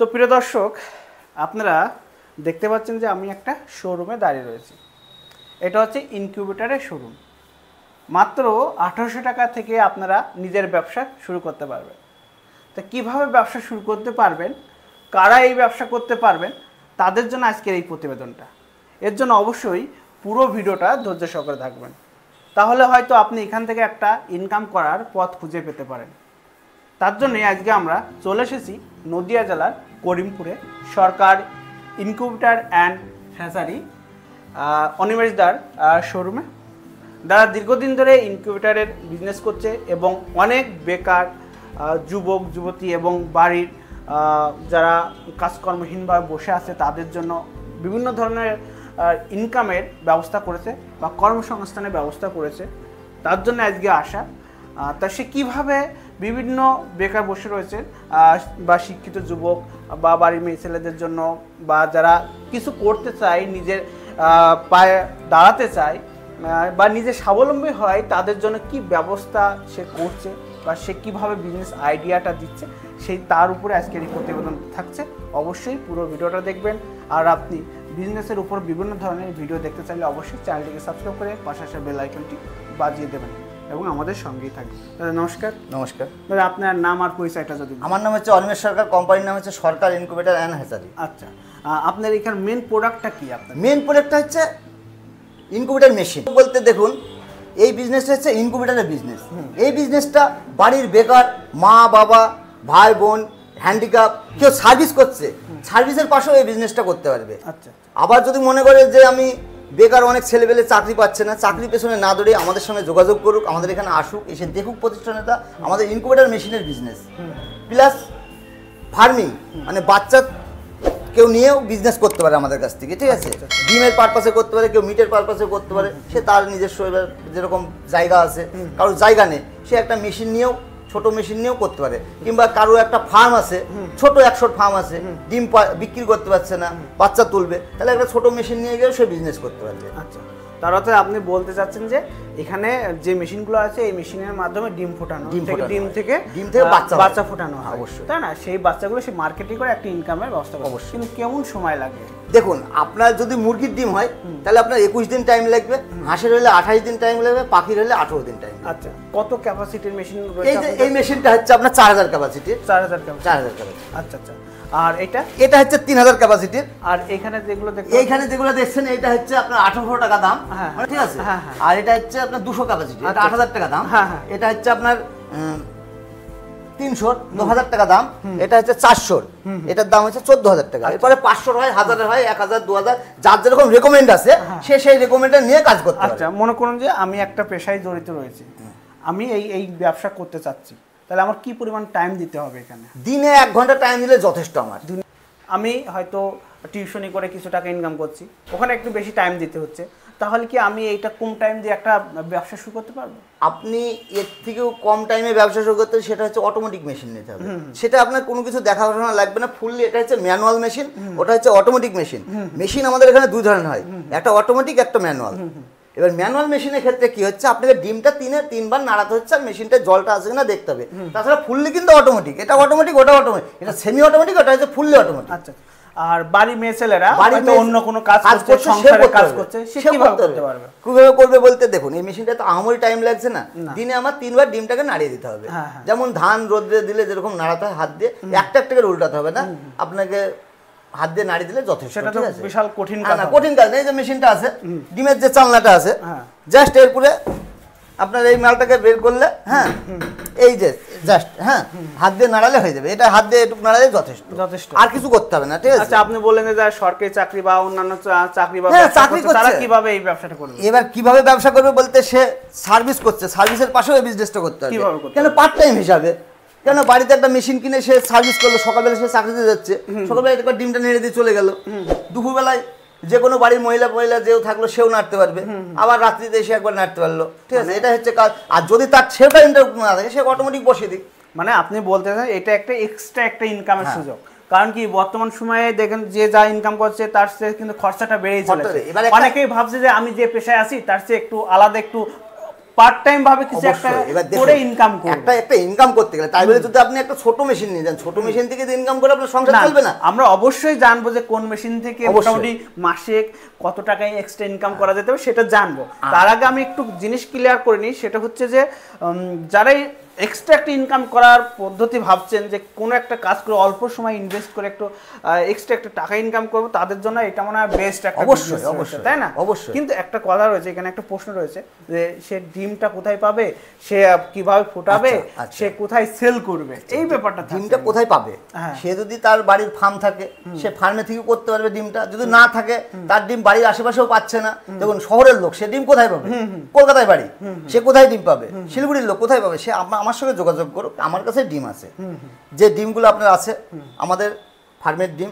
তো প্রিয় দর্শক আপনারা দেখতে পাচ্ছেন যে আমি একটা শোরুমে দাঁড়িয়ে রয়েছি এটা হচ্ছে ইনকিউবেটারের শোরুম মাত্র আঠারোশো টাকা থেকে আপনারা নিজের ব্যবসা শুরু করতে পারবেন তো কিভাবে ব্যবসা শুরু করতে পারবেন কারা এই ব্যবসা করতে পারবেন তাদের জন্য আজকের এই প্রতিবেদনটা এর জন্য অবশ্যই পুরো ভিডিওটা ধৈর্য সহকারে থাকবেন তাহলে হয়তো আপনি এখান থেকে একটা ইনকাম করার পথ খুঁজে পেতে পারেন তার জন্যে আজকে আমরা চলে এসেছি নদিয়া জেলার করিমপুরে সরকার ইনকিউবেটার অ্যান্ড হ্যাচারি অনিমেশদার শোরুমে যারা দীর্ঘদিন ধরে ইনকিউবেটারের বিজনেস করছে এবং অনেক বেকার যুবক যুবতী এবং বাড়ির যারা কাজকর্মহীনভাবে বসে আছে তাদের জন্য বিভিন্ন ধরনের ইনকামের ব্যবস্থা করেছে বা কর্মসংস্থানের ব্যবস্থা করেছে তার জন্য আজকে আসা তা সে কীভাবে বিভিন্ন বেকার বসে রয়েছেন বা শিক্ষিত যুবক বা বাড়ির মেয়ে ছেলেদের জন্য বা যারা কিছু করতে চায় নিজের পায়ে দাঁড়াতে চায় বা নিজে স্বাবলম্বী হয় তাদের জন্য কি ব্যবস্থা সে করছে বা সে কীভাবে বিজনেস আইডিয়াটা দিচ্ছে সেই তার উপরে আজকে এই প্রতিবেদন থাকছে অবশ্যই পুরো ভিডিওটা দেখবেন আর আপনি বিজনেসের উপর বিভিন্ন ধরনের ভিডিও দেখতে চাইলে অবশ্যই চ্যানেলটিকে সাবস্ক্রাইব করে পাশাপাশি বেল আইকনটি বাজিয়ে দেবেন এবং আমাদের সঙ্গেই থাকবে দাদা নমস্কার নমস্কার দাদা আপনার নাম আর পরিচয়টা যদি আমার নাম হচ্ছে অনিমেশ সরকার কোম্পানির নাম হচ্ছে সরকার ইনকুবেটার অ্যান্ড হ্যাচারি আচ্ছা আপনার এখানে মেন প্রোডাক্টটা কি আপনার মেন প্রোডাক্টটা হচ্ছে ইনকুবেটার মেশিন বলতে দেখুন এই বিজনেসটা হচ্ছে ইনকুবেটারের বিজনেস এই বিজনেসটা বাড়ির বেকার মা বাবা ভাই বোন হ্যান্ডিক্যাপ কেউ সার্ভিস করছে সার্ভিসের পাশেও এই বিজনেসটা করতে পারবে আচ্ছা, আচ্ছা আবার যদি মনে করে যে আমি বেকার অনেক ছেলেবেলে চাকরি পাচ্ছে না চাকরি পেছনে না দৌড়ে আমাদের সঙ্গে যোগাযোগ করুক আমাদের এখানে আসুক এসে দেখুক প্রতিষ্ঠানেটা আমাদের ইনকুবেটার মেশিনের বিজনেস প্লাস ফার্মিং মানে বাচ্চা কেউ নিয়েও বিজনেস করতে পারে আমাদের কাছ থেকে ঠিক আছে আচ্ছা, আচ্ছা। ডিমের পারপাসে করতে পারে কেউ মিটের পারপাসে করতে পারে সে তার নিজস্ব যেরকম জায়গা আছে কারোর জায়গা নেই সে একটা মেশিন নিয়েও ছোট মেশিন নিয়েও করতে পারে কিংবা কারো একটা ফার্ম আছে ছোট একশো ফার্ম আছে ডিম বিক্রি করতে পারছে না বাচ্চা তুলবে তাহলে একটা ছোট মেশিন নিয়ে গিয়েও সে বিজনেস করতে পারবে আচ্ছা তার অর্থে আপনি বলতে চাচ্ছেন যে এখানে যে মেশিনগুলো আছে এই মেশিনের মাধ্যমে ডিম ফোটানো ডিম থেকে ডিম থেকে ডিম থেকে বাচ্চা বাচ্চা ফোটানো হয় অবশ্যই তাই না সেই বাচ্চাগুলো সে মার্কেটিং করে একটা ইনকামের ব্যবস্থা অবশ্যই কিন্তু কেমন সময় লাগে দেখুন আপনার যদি মুরগির ডিম হয় তাহলে আপনার একুশ দিন টাইম লাগবে হাঁসের হলে আঠাশ দিন টাইম লাগবে পাখির হলে আঠারো দিন টাইম আচ্ছা কত ক্যাপাসিটির মেশিন এই মেশিনটা হচ্ছে আপনার চার হাজার ক্যাপাসিটির চার হাজার চার হাজার ক্যাপাসিটি আচ্ছা আচ্ছা আর এটা এটা হচ্ছে তিন হাজার ক্যাপাসিটির আর এখানে যেগুলো এইখানে যেগুলো দেখছেন এটা হচ্ছে আপনার আঠারোশো টাকা দাম হ্যাঁ, হ্যাঁ। ঠিক আছে হ্যাঁ, হ্যাঁ। আর এটা হচ্ছে আপনার দুশো ক্যাপাসিটি এটা আট আচ্ছা। হাজার টাকা দাম এটা হচ্ছে আপনার তিনশো ন হাজার টাকা দাম এটা হচ্ছে চারশোর এটার দাম হচ্ছে চোদ্দ হাজার টাকা আচ্ছা। এরপরে পাঁচশোর হয় হাজারের হয় এক হাজার দু হাজার যার যেরকম রেকমেন্ড আছে সে সেই রেকমেন্ডটা নিয়ে কাজ করতে আচ্ছা মনে করুন যে আমি একটা পেশায় জড়িত রয়েছি আমি এই এই ব্যবসা করতে চাচ্ছি তাহলে আমার কি পরিমাণ টাইম দিতে হবে এখানে দিনে এক ঘন্টা টাইম দিলে যথেষ্ট আমার আমি হয়তো টিউশনি করে কিছু টাকা ইনকাম করছি ওখানে একটু বেশি টাইম দিতে হচ্ছে তাহলে কি আমি এইটা কম টাইম দিয়ে একটা ব্যবসা শুরু করতে পারবো আপনি এর থেকেও কম টাইমে ব্যবসা শুরু করতে সেটা হচ্ছে অটোমেটিক মেশিন নিতে হবে সেটা আপনার কোনো কিছু দেখাশোনা লাগবে না ফুললি এটা হচ্ছে ম্যানুয়াল মেশিন ওটা হচ্ছে অটোমেটিক মেশিন মেশিন আমাদের এখানে দুই ধরনের হয় একটা অটোমেটিক একটা ম্যানুয়াল এবার ম্যানুয়াল মেশিনের ক্ষেত্রে কি হচ্ছে আপনাকে ডিমটা তিনে তিনবার নাড়াতে হচ্ছে আর মেশিনটা জলটা আসে না দেখতে হবে তাছাড়া ফুললি কিন্তু অটোমেটিক এটা অটোমেটিক ওটা অটোমেটিক এটা সেমি অটোমেটিক ওটা হচ্ছে ফুললি অটোমেটিক আচ্ছা, আচ্ছা আর বাড়ি মেয়ে ছেলেরা বাড়িতে অন্য কোনো কাজ করছে সংসারে কাজ করছে সে কিভাবে করতে পারবে কিভাবে করবে বলতে দেখুন এই মেশিনটা তো আমারই টাইম লাগছে না দিনে আমার তিনবার ডিমটাকে নাড়িয়ে দিতে হবে হ্যাঁ, হ্যাঁ। যেমন ধান রোদ্রে দিলে যেরকম নাড়াতে হয় হাত দিয়ে একটা একটা করে উল্টাতে হবে না আপনাকে হাত দিয়ে নাড়ি দিলে যথেষ্ট সেটা তো বিশাল কঠিন কাজ কঠিন কাজ এই যে মেশিনটা আছে ডিমের যে চালনাটা আছে জাস্ট হ্যাঁ। এরপরে আপনার এই মালটাকে বের করলে হ্যাঁ এই যে জাস্ট হ্যাঁ হাত দিয়ে নাড়ালে হয়ে যাবে এটা হাত দিয়ে এটুকু নাড়ালে যথেষ্ট যথেষ্ট আর কিছু করতে হবে না ঠিক আছে আচ্ছা আপনি বললেন যে সরকারি চাকরি বা অন্যান্য চাকরি বা হ্যাঁ, চাকরি তারা কিভাবে এই ব্যবসাটা করবে এবার কিভাবে ব্যবসা করবে বলতে সে সার্ভিস করছে সার্ভিসের পাশেও এই বিজনেসটা করতে হবে কেন পার্ট টাইম হিসাবে কেন বাড়িতে একটা মেশিন কিনে সে সার্ভিস করলো সকালবেলা সে চাকরিতে যাচ্ছে সকালবেলা একবার ডিমটা নেড়ে দিয়ে চলে গেল দুপুরবেলায় যে কোনো বাড়ির মহিলা মহিলা যেও থাকলো সেও নাড়তে পারবে আবার রাত্রিতে এসে একবার নাড়তে পারলো ঠিক আছে মানে এটা হচ্ছে কাজ আর যদি তার সেটা ইন্টারভিউ না থাকে সে অটোমেটিক বসে দিক মানে আপনি বলতে চান এটা একটা এক্সট্রা একটা ইনকামের হ্যাঁ। সুযোগ কারণ কি বর্তমান সময়ে দেখেন যে যা ইনকাম করছে তার চেয়ে কিন্তু খরচাটা বেড়ে চলেছে অনেকেই ভাবছে যে আমি যে পেশায় আছি তার চেয়ে একটু আলাদা একটু পার্ট টাইম ভাবে কিছু একটা করে ইনকাম করুন একটা একটা ইনকাম করতে গেলে তাই বলে যদি আপনি একটা ছোট মেশিন নিয়ে যান ছোট মেশিন থেকে যদি ইনকাম করে আপনার সংসার চলবে না আমরা অবশ্যই জানবো যে কোন মেশিন থেকে মোটামুটি মাসে কত টাকায় এক্সট্রা ইনকাম করা যেতে হবে সেটা জানবো তার আগে আমি একটু জিনিস ক্লিয়ার করে নিই সেটা হচ্ছে যে যারাই এক্সট্রা একটা ইনকাম করার পদ্ধতি ভাবছেন যে কোনো একটা কাজ করে অল্প সময় ইনভেস্ট করে একটু এক্সট্রা একটা টাকা ইনকাম করবো তাদের জন্য এটা মনে হয় বেস্ট একটা অবশ্যই অবশ্যই তাই না অবশ্যই কিন্তু একটা কথা রয়েছে এখানে একটা প্রশ্ন রয়েছে যে সে ডিমটা কোথায় পাবে সে কিভাবে ফোটাবে আচ্ছা, আচ্ছা। সে কোথায় সেল করবে আচ্ছা, এই ব্যাপারটা ডিমটা কোথায় পাবে হ্যাঁ। সে যদি তার বাড়ির ফার্ম থাকে সে ফার্মে থেকে করতে পারবে ডিমটা যদি না থাকে তার ডিম বাড়ির আশেপাশেও পাচ্ছে না দেখুন শহরের লোক সে ডিম কোথায় পাবে কলকাতায় বাড়ি সে কোথায় ডিম পাবে শিলিগুড়ির লোক কোথায় পাবে সে আমার আমার সঙ্গে যোগাযোগ করুক আমার কাছে ডিম আছে যে ডিমগুলো আপনার আছে আমাদের ফার্মের ডিম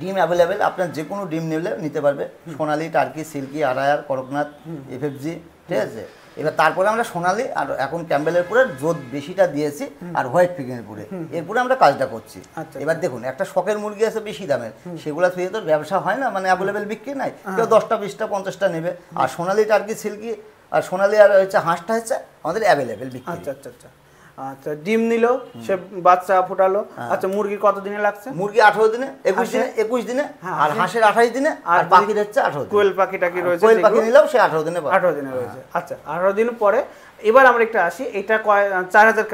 ডিম অ্যাভেলেবেল আপনার যে কোনো ডিম নিলে নিতে পারবে সোনালি টার্কি সিল্কি আড়ায়ার করকনাথ এফএফজি ঠিক আছে এবার তারপরে আমরা সোনালি আর এখন ক্যাম্বেলের পরে জোর বেশিটা দিয়েছি আর হোয়াইট পিকের পরে এরপরে আমরা কাজটা করছি আচ্ছা। এবার দেখুন একটা শখের মুরগি আছে বেশি দামের সেগুলো থেকে তো ব্যবসা হয় না মানে অ্যাভেলেবেল বিক্রি নাই হ্যাঁ। কেউ দশটা বিশটা পঞ্চাশটা নেবে আর সোনালি টার্কি সিল্কি আর সোনালি আর হচ্ছে হাঁসটা হচ্ছে আমাদের অ্যাভেলেবেল আচ্ছা আচ্ছা আচ্ছা আচ্ছা ডিম নিল সে বাচ্চা ফোটালো হ্যাঁ। আচ্ছা মুরগি কত দিনে লাগছে মুরগি আঠারো দিনে একুশ দিনে একুশ দিনে হ্যাঁ, আর হাঁসের আঠাশ দিনে আর বাকি হচ্ছে আঠারো কোয়েল পাখিটা কি রয়েছে কোয়েল পাখি নিলেও সে আঠারো দিনে আঠারো দিনে রয়েছে হ্যাঁ। আচ্ছা আঠারো দিন পরে এবার আমরা একটা আসি এটা চার হাজার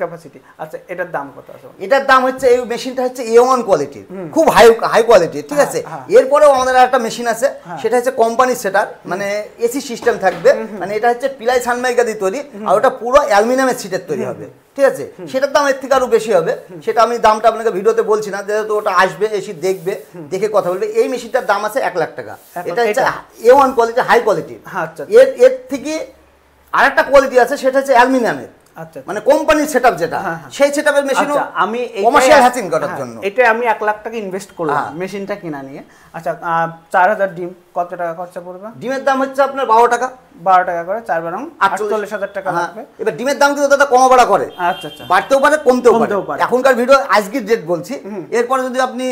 ক্যাপাসিটি আচ্ছা এটার দাম কত আছে এটার দাম হচ্ছে এই মেশিনটা হচ্ছে এ ওয়ান কোয়ালিটির খুব হাই হাই কোয়ালিটির ঠিক হ্যাঁ, আছে হ্যাঁ। এরপরেও আমাদের একটা মেশিন আছে হ্যাঁ। সেটা হচ্ছে কোম্পানি সেটার মানে এসি সিস্টেম থাকবে মানে এটা হচ্ছে পিলাই সানমাইকা দিয়ে তৈরি আর ওটা পুরো অ্যালমিনিয়ামের সিটের তৈরি হবে ঠিক আছে সেটার দাম এর থেকে আরও বেশি হবে সেটা আমি দামটা আপনাকে ভিডিওতে বলছি না যেহেতু ওটা আসবে এসে দেখবে দেখে কথা বলবে এই মেশিনটার দাম আছে এক লাখ টাকা এটা হচ্ছে A one quality high quality এর এর থেকে আরেকটা কোয়ালিটি আছে সেটা হচ্ছে অ্যালমিনিয়ামের আচ্ছা, আচ্ছা। মানে কোম্পানির সেটআপ যেটা হ্যাঁ, হ্যাঁ। সেই সেটআপের মেশিনও আচ্ছা, আমি কমার্শিয়াল হ্যাচিং করার হ্যাঁ, জন্য এটা আমি 1 লাখ টাকা ইনভেস্ট করলাম মেশিনটা কিনা নিয়ে আচ্ছা 4000 ডিম কত টাকা খরচ পড়বে ডিমের দাম হচ্ছে আপনার 12 টাকা 12 টাকা করে 4 বারং 48000 টাকা লাগবে এবার ডিমের দাম কিন্তু দাদা কমা বাড়া করে আচ্ছা আচ্ছা বাড়তেও পারে কমতেও পারে এখনকার ভিডিও আজকের ডেট বলছি এরপরে যদি আপনি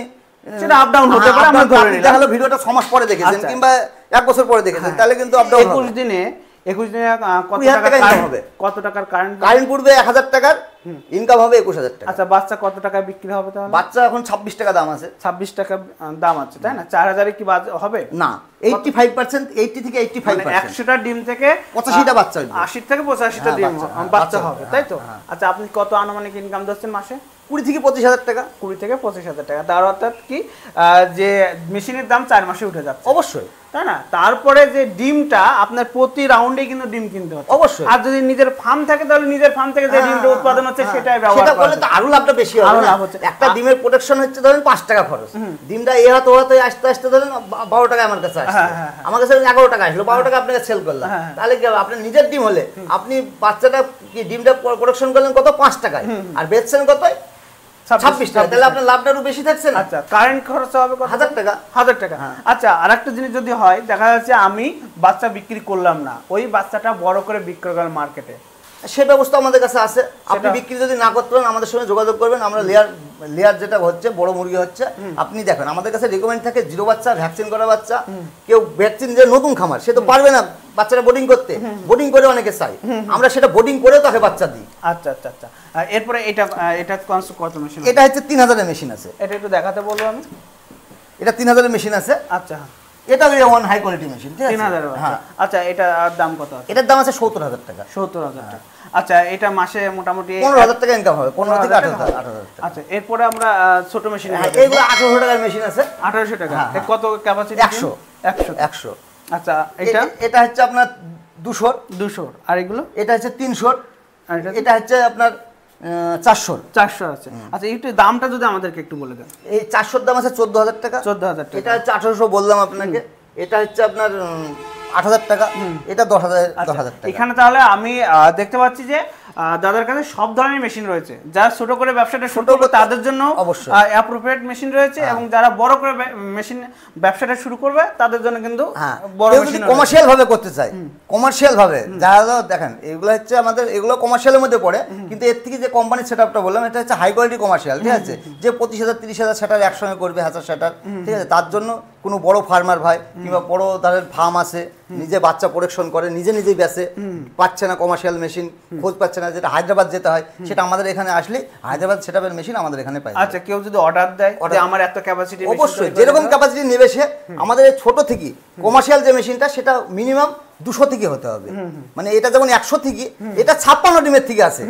সেটা আপ ডাউন হতে পারে আমরা ধরে নিলাম ভিডিওটা ছমাস পরে দেখেছেন কিংবা এক বছর পরে দেখেছেন তাহলে কিন্তু আপ ডাউন 21 দিনে একুশ দিনে কত টাকা হবে কত টাকার কারেন্ট কারেন্ট পড়বে এক হাজার টাকার ইনকাম হবে একুশ হাজার টাকা আচ্ছা বাচ্চা কত টাকায় বিক্রি হবে তাহলে বাচ্চা এখন ছাব্বিশ টাকা দাম আছে ছাব্বিশ টাকা দাম আছে তাই না চার হাজারে কি হবে না এইটটি ফাইভ পার্সেন্ট এইটটি থেকে এইটটি ফাইভ মানে একশোটা ডিম থেকে পঁচাশিটা বাচ্চা হবে আশি থেকে পঁচাশিটা হ্যাঁ, ডিম বাচ্চা হবে হ্যাঁ, তাই তো হ্যাঁ, আচ্ছা আপনি কত আনুমানিক ইনকাম ধরছেন মাসে কুড়ি থেকে পঁচিশ হাজার টাকা কুড়ি থেকে পঁচিশ হাজার টাকা তার অর্থাৎ কি যে মেশিনের দাম চার মাসে উঠে যাচ্ছে অবশ্যই তাই না তারপরে যে ডিমটা আপনার প্রতি রাউন্ডে কিন্তু ডিম কিনতে হচ্ছে অবশ্যই আর যদি নিজের ফার্ম থাকে তাহলে নিজের ফার্ম থেকে যে হ্যাঁ, ডিমটা উৎপাদন হচ্ছে হ্যাঁ, সেটাই হ্যাঁ। ব্যবহার সেটা করলে তো আরো লাভটা বেশি হবে লাভ হচ্ছে একটা ডিমের প্রোডাকশন হচ্ছে ধরেন 5 টাকা খরচ ডিমটা এ হাতে হাতে আস্তে আস্তে ধরেন 12 টাকা আমার কাছে আসছে আমার কাছে 11 টাকা আসলো 12 টাকা আপনাকে সেল করলাম তাহলে কি আপনি নিজের ডিম হলে আপনি বাচ্চাটা কি ডিমটা প্রোডাকশন করলেন কত 5 টাকায় আর বেচছেন কত বেশি আচ্ছা কারেন্ট হবে হাজার টাকা হাজার টাকা হ্যাঁ। আচ্ছা জিনিস যদি হয় দেখা যাচ্ছে আমি বাচ্চা বিক্রি করলাম না ওই বাচ্চাটা বড় করে বিক্রয় মার্কেটে সে ব্যবস্থা আমাদের কাছে আছে আপনি বিক্রি যদি না করতে পারেন আমাদের সঙ্গে যোগাযোগ করবেন আমরা লেয়ার লেয়ার যেটা হচ্ছে বড় মুরগি হচ্ছে আপনি দেখেন আমাদের কাছে রেকমেন্ড থাকে জিরো বাচ্চা ভ্যাকসিন করা বাচ্চা কেউ ভ্যাকসিন যে নতুন খামার সে তো পারবে না বাচ্চারা বোর্ডিং করতে বোর্ডিং করে অনেকে চাই আমরা সেটা বোর্ডিং করে তাকে বাচ্চা দিই আচ্ছা আচ্ছা আচ্ছা এরপরে এটা এটা কত মেশিন এটা হচ্ছে তিন হাজারের মেশিন আছে এটা একটু দেখাতে বলবো আমি এটা তিন হাজারের মেশিন আছে আচ্ছা হ্যাঁ। এটা ওই ওয়ান হাই কোয়ালিটি মেশিন ঠিক আছে 3000 হ্যাঁ আচ্ছা এটার দাম কত আছে এটার দাম আছে 70000 টাকা 70000 হ্যাঁ। টাকা আচ্ছা এটা মাসে মোটামুটি 15000 টাকা ইনকাম হবে 15 থেকে 18000 18000 আচ্ছা এরপরে আমরা ছোট মেশিন এইগুলো 1800 টাকার মেশিন আছে 1800 টাকা হ্যাঁ, হ্যাঁ। কত ক্যাপাসিটি 100 100 100 আচ্ছা এটা এটা হচ্ছে আপনার 200 200 আর এগুলো এটা হচ্ছে 300 আর এটা হচ্ছে আপনার চারশোর চারশো আছে আচ্ছা একটু দামটা যদি আমাদেরকে একটু বলে দেন এই চারশোর দাম আছে চোদ্দ হাজার টাকা চোদ্দ হাজার এটা হচ্ছে আঠারোশো বললাম আপনাকে এটা হচ্ছে আপনার আট হাজার টাকা এটা দশ হাজার আচ্ছা, দশ হাজার টাকা এখানে তাহলে আমি দেখতে পাচ্ছি যে দাদার কাছে সব ধরনের মেশিন রয়েছে যারা ছোট করে ব্যবসাটা শুরু করবে তাদের জন্য অবশ্যই অ্যাপ্রোপ্রিয়েট মেশিন রয়েছে হ্যাঁ। এবং যারা বড় করে মেশিন ব্যবসাটা শুরু করবে তাদের জন্য কিন্তু হ্যাঁ। বড় মেশিন কমার্শিয়াল ভাবে করতে চায় কমার্শিয়াল ভাবে যারা দেখেন এগুলো হচ্ছে আমাদের এগুলো কমার্শিয়ালের মধ্যে পড়ে কিন্তু এর থেকে যে কোম্পানি সেটআপটা বললাম এটা হচ্ছে হাই কোয়ালিটি কমার্শিয়াল ঠিক আছে যে পঁচিশ হাজার তিরিশ হাজার সেটার একসঙ্গে করবে হাজার সেটার ঠিক আছে তার জন্য কোনো বড় ফার্মার ভাই কিংবা বড় তাদের ফার্ম আছে নিজে বাচ্চা প্রোডাকশন করে নিজে নিজেই ব্যাসে পাচ্ছে না কমার্শিয়াল মেশিন খোঁজ পাচ্ছে না যেটা হায়দ্রাবাদ যেতে হয় সেটা আমাদের এখানে আসলে হায়দ্রাবাদ সেটা মেশিন আমাদের এখানে পাই আচ্ছা কেউ যদি অর্ডার দেয় অর্ডার আমার এত ক্যাপাসিটি অবশ্যই যেরকম ক্যাপাসিটি নেবে সে আমাদের ছোট থেকে কমার্শিয়াল যে মেশিনটা সেটা মিনিমাম দুশো থেকে হতে হবে মানে এটা যেমন একশো থেকে এটা ছাপ্পান্ন ডিমের থেকে আছে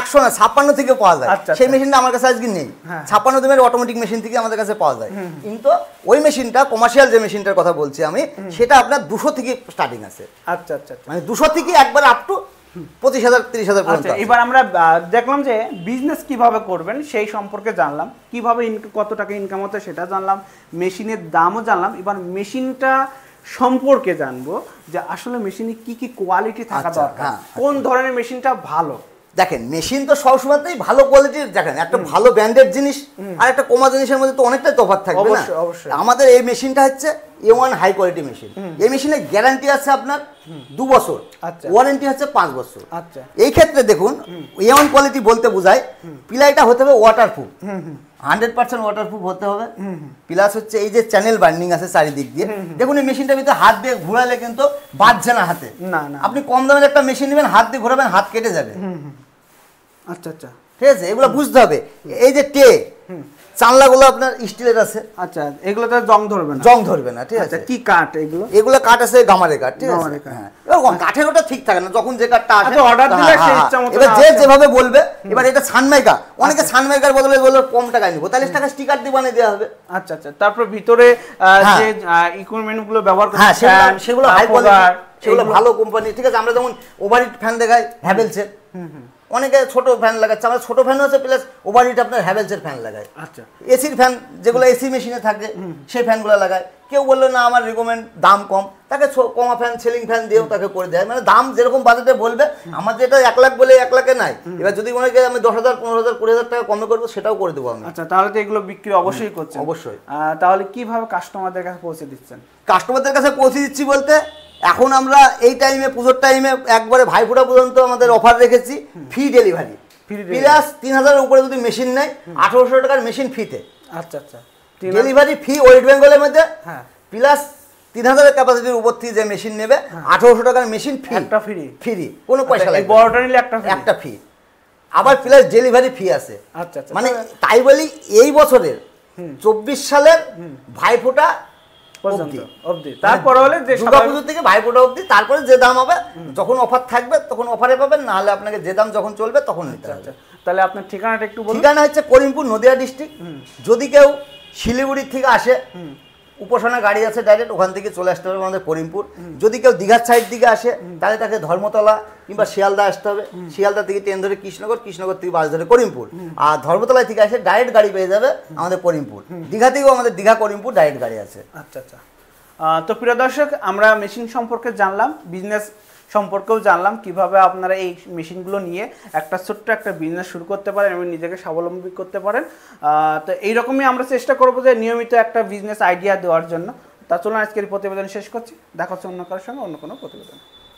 একশো না ছাপ্পান্ন থেকে পাওয়া যায় আচ্ছা, সেই আচ্ছা। মেশিনটা আমার কাছে আজকে নেই হ্যাঁ। ছাপ্পান্ন ডিমের অটোমেটিক মেশিন থেকে আমাদের কাছে পাওয়া যায় কিন্তু ওই মেশিনটা কমার্শিয়াল যে মেশিনটার কথা বলছি আমি সেটা আপনার দুশো থেকে স্টার্টিং আছে আচ্ছা, আচ্ছা আচ্ছা মানে দুশো থেকে একবার আপ টু পঁচিশ হাজার তিরিশ হাজার পর্যন্ত এবার আমরা দেখলাম যে বিজনেস কিভাবে করবেন সেই সম্পর্কে জানলাম কিভাবে কত টাকা ইনকাম হতে সেটা জানলাম মেশিনের দামও জানলাম এবার মেশিনটা সম্পর্কে জানবো যে আসলে মেশিনে কি কি কোয়ালিটি থাকা আচ্ছা, দরকার হ্যাঁ, আচ্ছা। কোন ধরনের মেশিনটা ভালো দেখেন মেশিন তো সবসময়তেই ভালো কোয়ালিটির দেখেন একটা ভালো ব্র্যান্ডেড জিনিস আর একটা কমা জিনিসের মধ্যে তো অনেকটাই তফাৎ থাকবে না আমাদের এই মেশিনটা হচ্ছে A one high quality machine এই মেশিনে গ্যারান্টি আছে আপনার দু বছর ওয়ারেন্টি আচ্ছা। হচ্ছে পাঁচ বছর আচ্ছা এই ক্ষেত্রে দেখুন এ ওয়ান কোয়ালিটি বলতে বোঝায় পিলাইটা হতে হবে ওয়াটারপ্রুফ হান্ড্রেড পার্সেন্ট ওয়াটারপ্রুফ হতে হবে প্লাস হচ্ছে এই যে চ্যানেল বার্নিং আছে চারিদিক দিয়ে দেখুন এই মেশিনটা ভিতরে হাত দিয়ে ঘুরালে কিন্তু বাঁধছে না হাতে না না আপনি কম দামের একটা মেশিন নেবেন হাত দিয়ে ঘোরাবেন হাত কেটে যাবে আচ্ছা আচ্ছা ঠিক আছে এগুলো বুঝতে হবে এই যে টে চানলাগুলো আপনার স্টিলের আছে আচ্ছা এগুলো তো জং ধরবে না জং ধরবে না ঠিক আচ্ছা, আছে কি কাঠ এগুলো এগুলো কাঠ আছে গামারে কাঠ ঠিক আছে হ্যাঁ কাঠের ওটা ঠিক থাকে না যখন যে কাঠটা আসে অর্ডার আচ্ছা, দিলে হ্যাঁ, সেই হ্যাঁ, ইচ্ছা মতো এবার যে যেভাবে বলবে এবার এটা অনেকে আচ্ছা। সানমাইকার বদলে বলবে কম টাকায় নিব তাহলে টাকা স্টিকার দিব না দেওয়া হবে আচ্ছা আচ্ছা তারপর ভিতরে হ্যাঁ। যে গুলো ব্যবহার করতে হ্যাঁ সেগুলো হাই কোয়ালিটি সেগুলো ভালো কোম্পানি ঠিক আছে আমরা যেমন ওভারহিট ফ্যান দেখাই হ্যাভেলসের হুম হুম অনেকে ছোট ফ্যান লাগাচ্ছে আমার ছোট ফ্যানও আছে প্লাস ওভার হিট আপনার হ্যাভেলসের ফ্যান লাগায় আচ্ছা এসির ফ্যান যেগুলো এসি মেশিনে থাকে সেই ফ্যানগুলো লাগায় কেউ বললো না আমার রিকমেন্ড দাম কম তাকে কমা ফ্যান সেলিং ফ্যান দিয়েও তাকে করে দেয় মানে দাম যেরকম বাজেটে বলবে আমার যেটা এক লাখ বলে এক লাখে নাই এবার যদি মনে আমি দশ হাজার পনেরো হাজার কুড়ি হাজার টাকা কমে করবো সেটাও করে দেবো আমি আচ্ছা তাহলে তো এগুলো বিক্রি অবশ্যই করছে অবশ্যই তাহলে কিভাবে কাস্টমারদের কাছে পৌঁছে দিচ্ছেন কাস্টমারদের কাছে পৌঁছে দিচ্ছি বলতে এখন আমরা এই টাইমে পুজোর টাইমে একবারে ভাইফোঁটা পর্যন্ত আমাদের অফার রেখেছি ফ্রি ডেলিভারি প্লাস তিন হাজারের উপরে যদি মেশিন নেয় আঠারোশো টাকার মেশিন ফ্রিতে আচ্ছা আচ্ছা ডেলিভারি ফি ওয়েস্ট বেঙ্গলের মধ্যে হ্যাঁ প্লাস তিন হাজারের ক্যাপাসিটির উপর থেকে যে মেশিন নেবে হ্যাঁ। আঠেরোশো টাকার মেশিন ফি একটা ফ্রি ফ্রি কোনো পয়সা আচ্ছা, লাগে বড়টা নিলে একটা একটা ফি আবার প্লাস ডেলিভারি ফি আছে আচ্ছা, আচ্ছা মানে তাই বলি এই বছরের চব্বিশ সালের ভাইফোঁটা অবধি মানে তারপর হলে যে থেকে ভাইফোঁটা অবধি তারপরে যে দাম হবে যখন অফার থাকবে তখন না হলে আপনাকে যে দাম যখন চলবে তখন নিতে আচ্ছা, হবে আচ্ছা। তাহলে আপনার ঠিকানাটা একটু ঠিকানা হচ্ছে করিমপুর নদিয়া ডিস্ট্রিক্ট যদি কেউ শিলিগুড়ির থেকে আসে উপাসনা গাড়ি আছে ডাইরেক্ট ওখান থেকে চলে আসতে হবে আমাদের করিমপুর যদি কেউ দীঘার সাইড দিকে আসে তাহলে তাকে ধর্মতলা কিংবা শিয়ালদা আসতে হবে শিয়ালদা থেকে ট্রেন ধরে কৃষ্ণনগর কৃষ্ণনগর থেকে বাস ধরে করিমপুর আর ধর্মতলা থেকে আসে ডাইরেক্ট গাড়ি পেয়ে যাবে আমাদের করিমপুর দীঘা থেকেও আমাদের দীঘা করিমপুর ডাইরেক্ট গাড়ি আছে আচ্ছা আচ্ছা তো প্রিয় দর্শক আমরা মেশিন সম্পর্কে জানলাম বিজনেস সম্পর্কেও জানলাম কিভাবে আপনারা এই মেশিনগুলো নিয়ে একটা ছোট্ট একটা বিজনেস শুরু করতে পারেন এবং নিজেকে স্বাবলম্বী করতে পারেন তো এইরকমই আমরা চেষ্টা করবো যে নিয়মিত একটা বিজনেস আইডিয়া দেওয়ার জন্য তা চলুন আজকের প্রতিবেদন শেষ করছি দেখাচ্ছি অন্য কারোর সঙ্গে অন্য কোনো প্রতিবেদন